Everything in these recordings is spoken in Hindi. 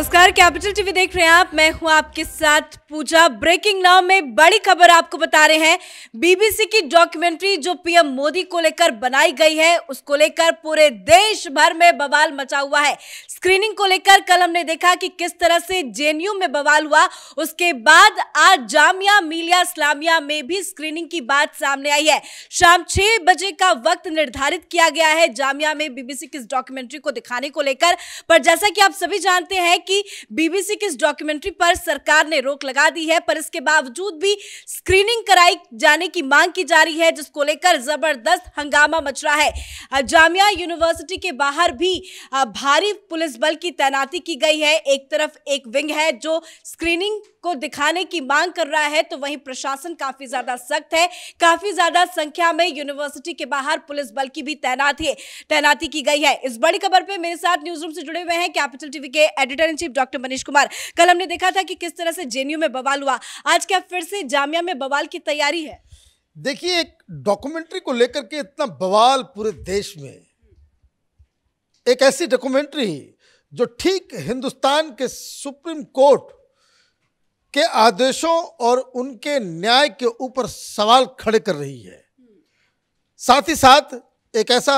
नमस्कार कैपिटल टीवी देख रहे हैं आप मैं हूं आपके साथ पूजा ब्रेकिंग नाउ में बड़ी खबर आपको बता रहे हैं बीबीसी की डॉक्यूमेंट्री जो पीएम मोदी को लेकर बनाई गई है उसको लेकर पूरे देश भर में बवाल मचा हुआ है स्क्रीनिंग को लेकर कल हमने देखा कि किस तरह से जेएनयू में बवाल हुआ उसके बाद आज जामिया मिलिया इस्लामिया में भी स्क्रीनिंग की बात सामने आई है शाम छह बजे का वक्त निर्धारित किया गया है जामिया में बीबीसी की इस डॉक्यूमेंट्री को दिखाने को लेकर पर जैसा कि आप सभी जानते हैं कि बीबीसी की इस डॉक्यूमेंट्री पर सरकार ने रोक लगा दी है पर इसके बावजूद भी स्क्रीनिंग कराई जाने की मांग की जा रही है जिसको लेकर जबरदस्त हंगामा मच रहा है जामिया यूनिवर्सिटी के बाहर भी भारी पुलिस बल की तैनाती की गई है एक तरफ एक विंग है जो स्क्रीनिंग को दिखाने की मांग कर रहा है तो वहीं प्रशासन काफी ज्यादा सख्त है काफी ज्यादा संख्या में यूनिवर्सिटी के बाहर पुलिस बल की भी तैनाती है तैनाती की गई है इस बड़ी खबर पे मेरे साथ न्यूज रूम से जुड़े हुए हैं कैपिटल टीवी के editor in chief doctor Manish Kumar कल हमने देखा था कि किस तरह से जेएनयू में बवाल हुआ आज क्या फिर से जामिया में बवाल की तैयारी है देखिए एक डॉक्यूमेंट्री को लेकर के इतना बवाल पूरे देश में एक ऐसी डॉक्यूमेंट्री जो ठीक हिंदुस्तान के सुप्रीम कोर्ट के आदेशों और उनके न्याय के ऊपर सवाल खड़े कर रही है साथ ही साथ एक ऐसा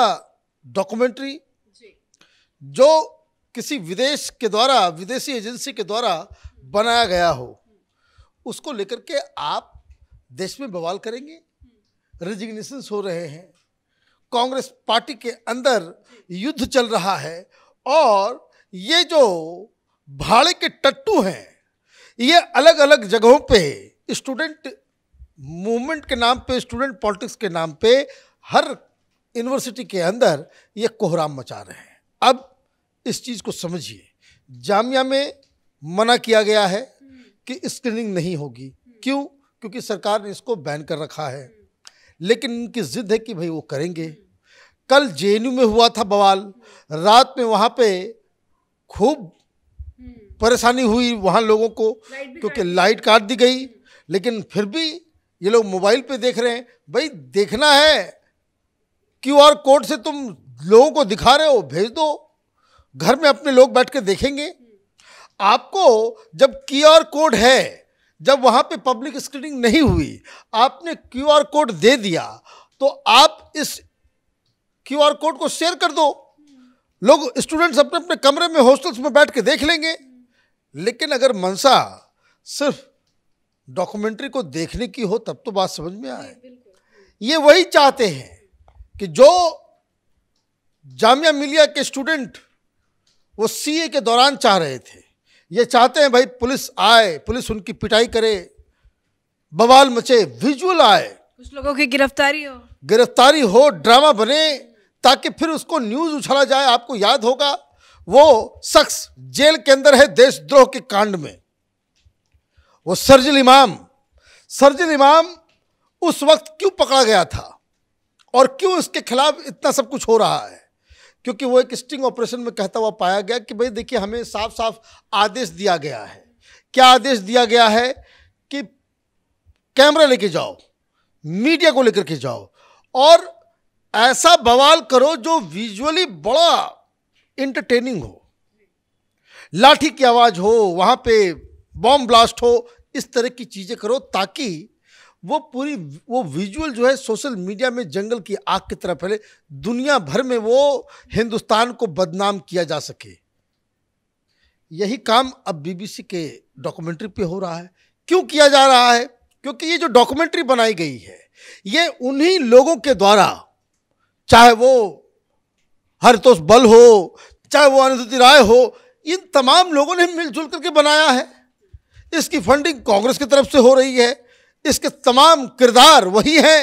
डॉक्यूमेंट्री जो किसी विदेश के द्वारा विदेशी एजेंसी के द्वारा बनाया गया हो उसको लेकर के आप देश में बवाल करेंगे रिजिग्नेशन हो रहे हैं कांग्रेस पार्टी के अंदर युद्ध चल रहा है और ये जो भाड़े के टट्टू हैं ये अलग अलग जगहों पे स्टूडेंट मूवमेंट के नाम पे स्टूडेंट पॉलिटिक्स के नाम पे हर यूनिवर्सिटी के अंदर ये कोहराम मचा रहे हैं अब इस चीज़ को समझिए जामिया में मना किया गया है कि स्क्रीनिंग नहीं होगी क्यों क्योंकि सरकार ने इसको बैन कर रखा है लेकिन इनकी ज़िद है कि भाई वो करेंगे कल जे में हुआ था बवाल रात में वहाँ पे खूब परेशानी हुई वहाँ लोगों को क्योंकि लाइट काट दी गई लेकिन फिर भी ये लोग मोबाइल पे देख रहे हैं भाई देखना है क्यू आर कोड से तुम लोगों को दिखा रहे हो भेज दो घर में अपने लोग बैठ के देखेंगे आपको जब क्यू आर कोड है जब वहाँ पे पब्लिक स्क्रीनिंग नहीं हुई आपने क्यू आर कोड दे दिया तो आप इस क्यू आर कोड को शेयर कर दो लोग स्टूडेंट्स अपने अपने कमरे में हॉस्टल्स में बैठ के देख लेंगे लेकिन अगर मनसा सिर्फ डॉक्यूमेंट्री को देखने की हो तब तो बात समझ में आए ये वही चाहते हैं कि जो जामिया मिलिया के स्टूडेंट वो सीए के दौरान चाह रहे थे ये चाहते हैं भाई पुलिस आए पुलिस उनकी पिटाई करे बवाल मचे विजुअल आए कुछ लोगों की गिरफ्तारी हो गिरफ्तारी हो ड्रामा बने ताकि फिर उसको न्यूज़ उछाला जाए आपको याद होगा वो शख्स जेल के अंदर है देशद्रोह के कांड में वो सरजिल इमाम सरजिल इमाम उस वक्त क्यों पकड़ा गया था और क्यों इसके खिलाफ इतना सब कुछ हो रहा है क्योंकि वो एक स्टिंग ऑपरेशन में कहता हुआ पाया गया कि भाई देखिए हमें साफ साफ आदेश दिया गया है क्या आदेश दिया गया है कि कैमरा लेके जाओ मीडिया को लेकर के जाओ और ऐसा बवाल करो जो विजुअली बड़ा इंटरटेनिंग हो लाठी की आवाज़ हो वहां पे बॉम्ब ब्लास्ट हो इस तरह की चीज़ें करो ताकि वो पूरी वो विजुअल जो है सोशल मीडिया में जंगल की आग की तरह फैले दुनिया भर में वो हिंदुस्तान को बदनाम किया जा सके यही काम अब बीबीसी के डॉक्यूमेंट्री पे हो रहा है क्यों किया जा रहा है क्योंकि ये जो डॉक्यूमेंट्री बनाई गई है ये उन्हीं लोगों के द्वारा चाहे वो हरतोष बल हो चाहे वो अनिरुद्धि राय हो इन तमाम लोगों ने मिलजुल करके बनाया है इसकी फंडिंग कांग्रेस की तरफ से हो रही है इसके तमाम किरदार वही हैं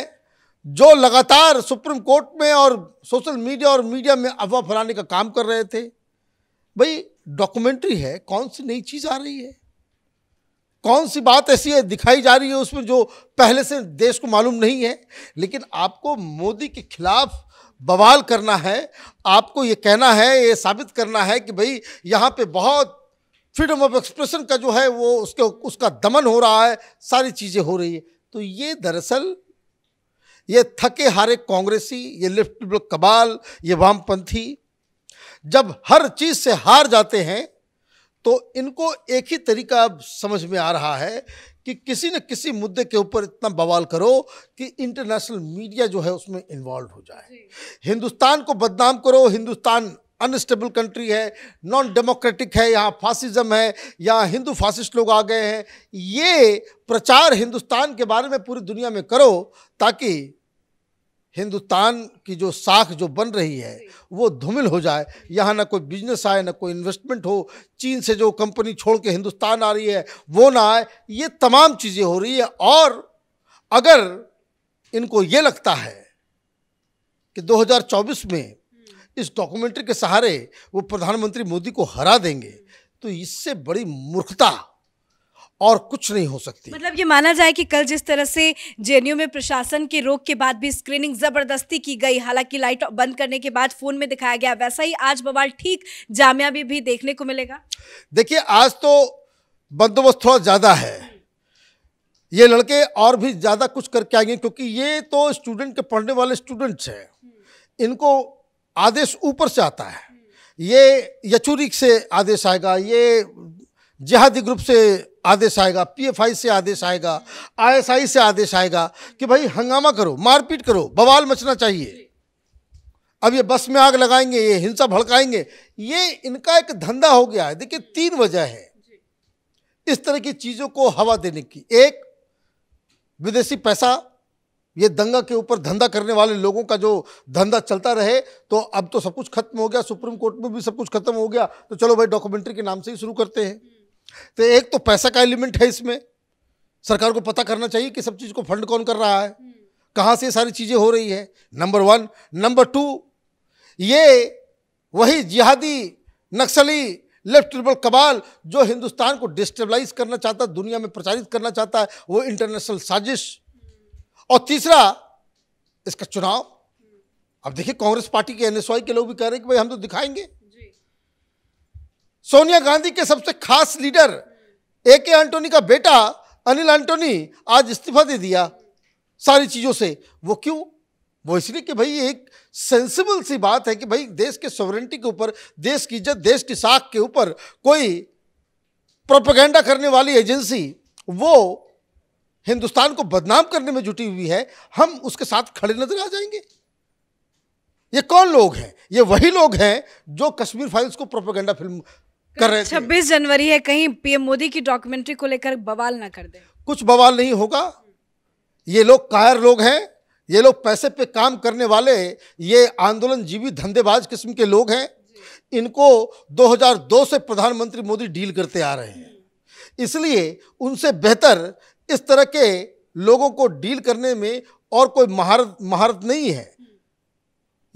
जो लगातार सुप्रीम कोर्ट में और सोशल मीडिया और मीडिया में अफवाह फैलाने का काम कर रहे थे भाई डॉक्यूमेंट्री है कौन सी नई चीज़ आ रही है कौन सी बात ऐसी है दिखाई जा रही है उसमें जो पहले से देश को मालूम नहीं है लेकिन आपको मोदी के खिलाफ बवाल करना है आपको ये कहना है ये साबित करना है कि भाई यहाँ पे बहुत फ्रीडम ऑफ एक्सप्रेशन का जो है वो उसके उसका दमन हो रहा है सारी चीज़ें हो रही है तो ये दरअसल ये थके हारे कांग्रेसी ये लिफ्ट ब्लॉक कबाल ये वामपंथी जब हर चीज़ से हार जाते हैं तो इनको एक ही तरीका अब समझ में आ रहा है कि किसी न किसी मुद्दे के ऊपर इतना बवाल करो कि इंटरनेशनल मीडिया जो है उसमें इन्वॉल्व हो जाए हिंदुस्तान को बदनाम करो हिंदुस्तान अनस्टेबल कंट्री है नॉन डेमोक्रेटिक है यहाँ फासिज्म है यहाँ हिंदू फासिस्ट लोग आ गए हैं ये प्रचार हिंदुस्तान के बारे में पूरी दुनिया में करो ताकि हिंदुस्तान की जो साख जो बन रही है वो धूमिल हो जाए यहाँ ना कोई बिजनेस आए ना कोई इन्वेस्टमेंट हो चीन से जो कंपनी छोड़ के हिंदुस्तान आ रही है वो ना आए ये तमाम चीज़ें हो रही है और अगर इनको ये लगता है कि 2024 में हम्म। इस डॉक्यूमेंट्री के सहारे वो प्रधानमंत्री मोदी को हरा देंगे तो इससे बड़ी मूर्खता और कुछ नहीं हो सकती मतलब ये माना जाए कि कल जिस तरह से जेएनयू में प्रशासन के रोक के बाद भी स्क्रीनिंग जबरदस्ती की गई हालांकि लाइट बंद करने के बाद फोन में दिखाया गया वैसा ही आज बवाल ठीक जामिया भी, भी देखने को मिलेगा देखिए आज तो बंदोबस्त थोड़ा ज़्यादा है ये लड़के और भी ज़्यादा कुछ करके आएंगे क्योंकि ये तो स्टूडेंट के पढ़ने वाले स्टूडेंट्स हैं इनको आदेश ऊपर से आता है ये यचूरिक से आदेश आएगा ये जिहादी ग्रुप से आदेश आएगा पीएफआई से आदेश आएगा आईएसआई से आदेश आएगा कि भाई हंगामा करो मारपीट करो बवाल मचना चाहिए अब ये बस में आग लगाएंगे ये हिंसा भड़काएंगे ये इनका एक धंधा हो गया है देखिए तीन वजह है इस तरह की चीज़ों को हवा देने की एक विदेशी पैसा ये दंगा के ऊपर धंधा करने वाले लोगों का जो धंधा चलता रहे तो अब तो सब कुछ खत्म हो गया सुप्रीम कोर्ट में भी सब कुछ खत्म हो गया तो चलो भाई डॉक्यूमेंट्री के नाम से ही शुरू करते हैं तो एक तो पैसा का एलिमेंट है इसमें सरकार को पता करना चाहिए कि सब चीज़ को फंड कौन कर रहा है हम्म। कहाँ से सारी चीज़ें हो रही है नंबर वन नंबर टू ये वही जिहादी नक्सली लेफ्ट ट्रिबल कबाल जो हिंदुस्तान को डिस्टेबलाइज करना चाहता है दुनिया में प्रचारित करना चाहता है वो इंटरनेशनल साजिश और तीसरा इसका चुनाव हम्म। अब देखिए कांग्रेस पार्टी के एनएसवाई के लोग भी कह रहे हैं कि भाई हम तो दिखाएंगे सोनिया गांधी के सबसे खास लीडर ए के एंटोनी का बेटा अनिल एंटोनी आज इस्तीफा दे दिया सारी चीज़ों से वो क्यों वो इसलिए कि भाई एक सेंसिबल सी बात है कि भाई देश के सोवरेंटी के ऊपर देश की इज्जत देश की साख के ऊपर कोई प्रोपेगेंडा करने वाली एजेंसी वो हिंदुस्तान को बदनाम करने में जुटी हुई है हम उसके साथ खड़े नजर आ जाएंगे ये कौन लोग हैं ये वही लोग हैं जो कश्मीर फाइल्स को प्रोपेगेंडा फिल्म कर रहे थे छब्बीस जनवरी है कहीं पीएम मोदी की डॉक्यूमेंट्री को लेकर बवाल ना कर दे कुछ बवाल नहीं होगा ये लोग कायर लोग हैं ये लोग पैसे पे काम करने वाले ये आंदोलन जीवी धंधेबाज किस्म के लोग हैं इनको 2002 से प्रधानमंत्री मोदी डील करते आ रहे हैं इसलिए उनसे बेहतर इस तरह के लोगों को डील करने में और कोई महारत महारत नहीं है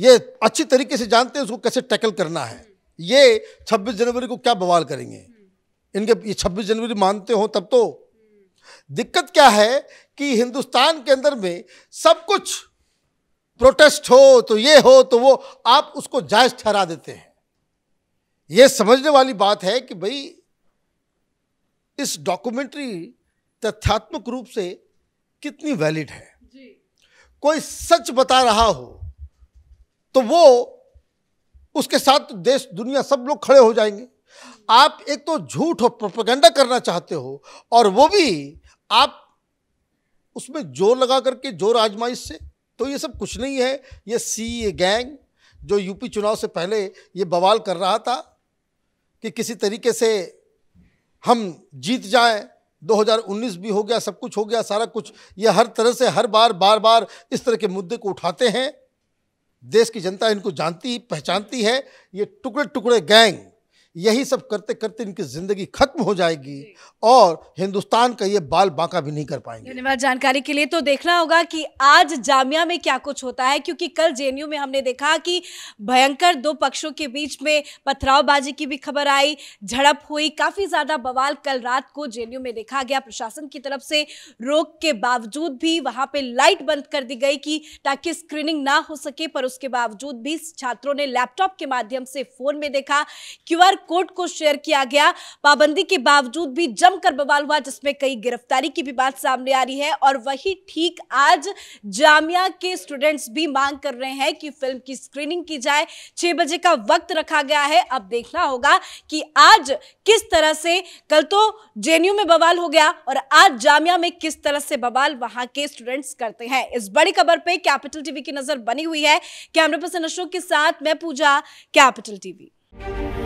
ये अच्छी तरीके से जानते हैं उसको कैसे टैकल करना है ये 26 जनवरी को क्या बवाल करेंगे इनके ये 26 जनवरी मानते हो तब तो दिक्कत क्या है कि हिंदुस्तान के अंदर में सब कुछ प्रोटेस्ट हो तो ये हो तो वो आप उसको जायज ठहरा देते हैं ये समझने वाली बात है कि भाई इस डॉक्यूमेंट्री तथ्यात्मक रूप से कितनी वैलिड है जी। कोई सच बता रहा हो तो वो उसके साथ देश दुनिया सब लोग खड़े हो जाएंगे आप एक तो झूठ और प्रोपेगेंडा करना चाहते हो और वो भी आप उसमें जोर लगा करके जोर आजमाइश से तो ये सब कुछ नहीं है ये सी ए गैंग जो यूपी चुनाव से पहले ये बवाल कर रहा था कि किसी तरीके से हम जीत जाएं 2019 भी हो गया सब कुछ हो गया सारा कुछ ये हर तरह से हर बार बार बार इस तरह के मुद्दे को उठाते हैं देश की जनता इनको जानती पहचानती है ये टुकड़े टुकड़े गैंग यही सब करते करते इनकी ज़िंदगी खत्म हो जाएगी और हिंदुस्तान का ये बाल बांका भी नहीं कर पाएंगे धन्यवाद जानकारी के लिए तो देखना होगा कि आज जामिया में क्या कुछ होता है क्योंकि कल जे में हमने देखा कि भयंकर दो पक्षों के बीच में पथरावबाजी की भी खबर आई झड़प हुई काफ़ी ज़्यादा बवाल कल रात को जे में देखा गया प्रशासन की तरफ से रोक के बावजूद भी वहां पर लाइट बंद कर दी गई की ताकि स्क्रीनिंग ना हो सके पर उसके बावजूद भी छात्रों ने लैपटॉप के माध्यम से फ़ोन में देखा क्यू कोर्ट को शेयर किया गया पाबंदी के बावजूद भी जमकर बवाल हुआ जिसमें कई गिरफ्तारी की भी बात सामने आ रही है और वही ठीक आज जामिया के स्टूडेंट्स भी मांग कर रहे हैं कि फिल्म की स्क्रीनिंग की जाए छह बजे का वक्त रखा गया है अब देखना होगा कि आज किस तरह से कल तो जेएनयू में बवाल हो गया और आज जामिया में किस तरह से बवाल वहां के स्टूडेंट्स करते हैं इस बड़ी खबर पे कैपिटल टीवी की नजर बनी हुई है कैमरा पर्सन अशोक के साथ मैं पूजा कैपिटल टीवी